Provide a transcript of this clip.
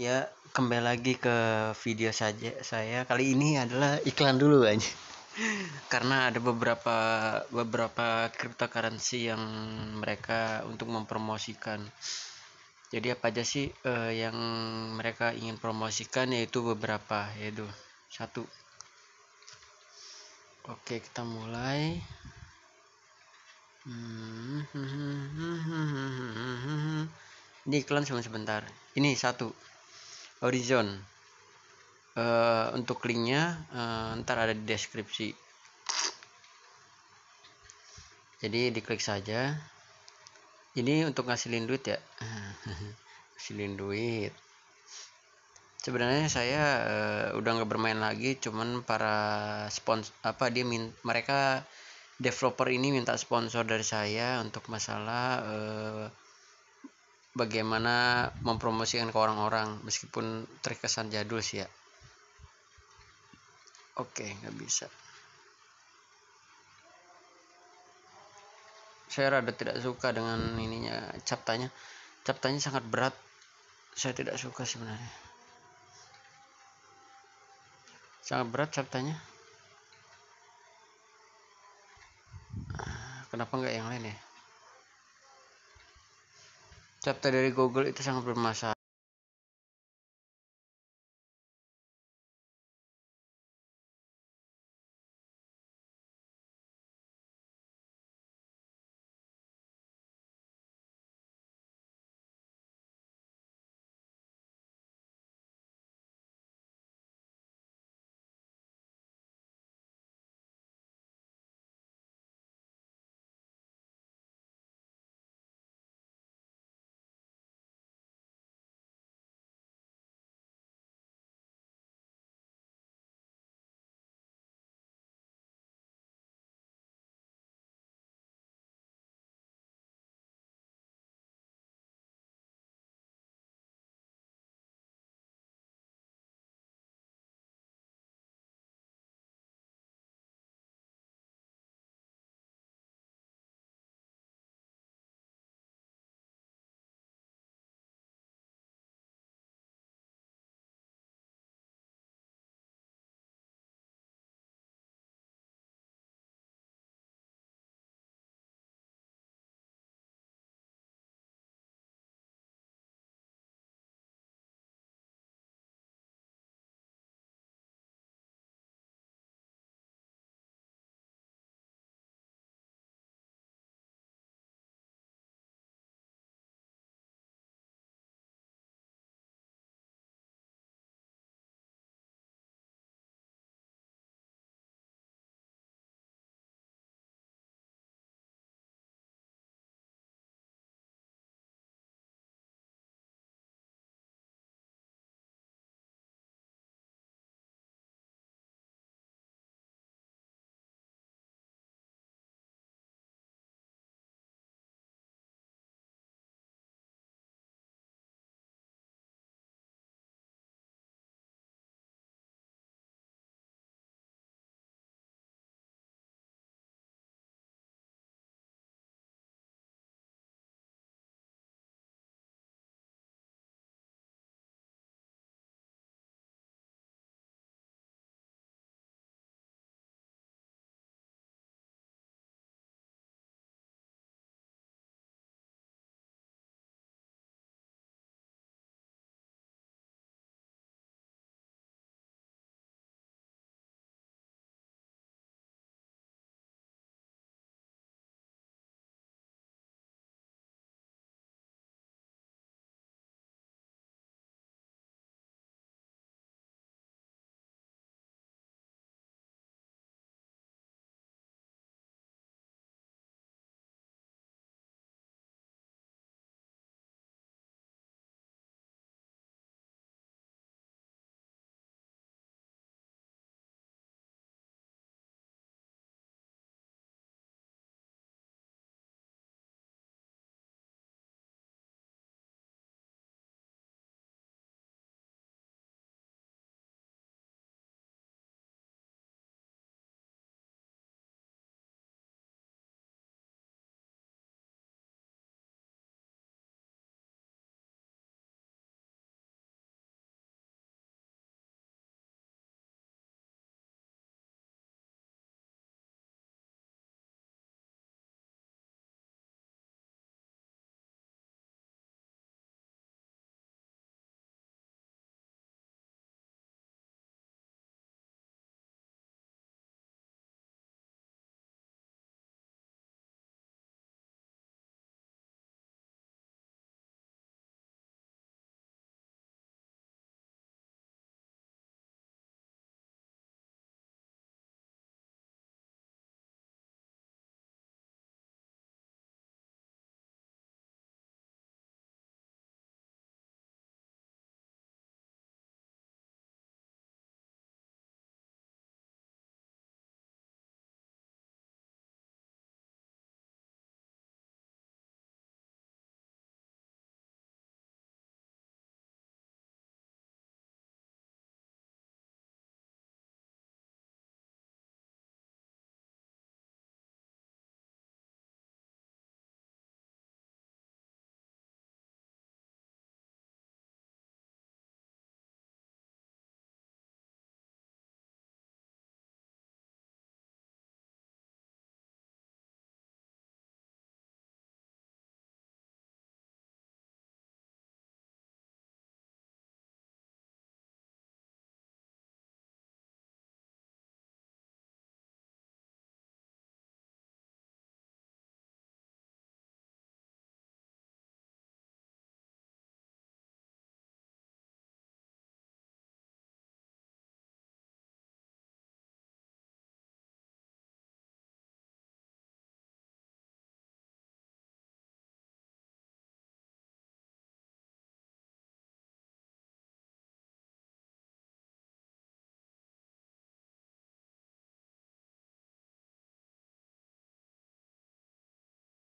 ya kembali lagi ke video saja saya kali ini adalah iklan dulu aja karena ada beberapa beberapa cryptocurrency yang mereka untuk mempromosikan jadi apa aja sih eh, yang mereka ingin promosikan yaitu beberapa yaitu satu oke kita mulai hmm. hmm, hmm, hmm ini iklan cuma sebentar ini satu horizon uh, untuk linknya uh, ntar ada di deskripsi jadi diklik saja ini untuk ngasilin duit ya ngasilin duit sebenarnya saya uh, udah nggak bermain lagi cuman para sponsor apa dia min mereka developer ini minta sponsor dari saya untuk masalah uh, bagaimana mempromosikan ke orang-orang meskipun terkesan jadul sih ya oke nggak bisa saya rada tidak suka dengan ininya captanya captanya sangat berat saya tidak suka sebenarnya sangat berat captanya ah, kenapa nggak yang lain ya chapter dari Google itu sangat bermasalah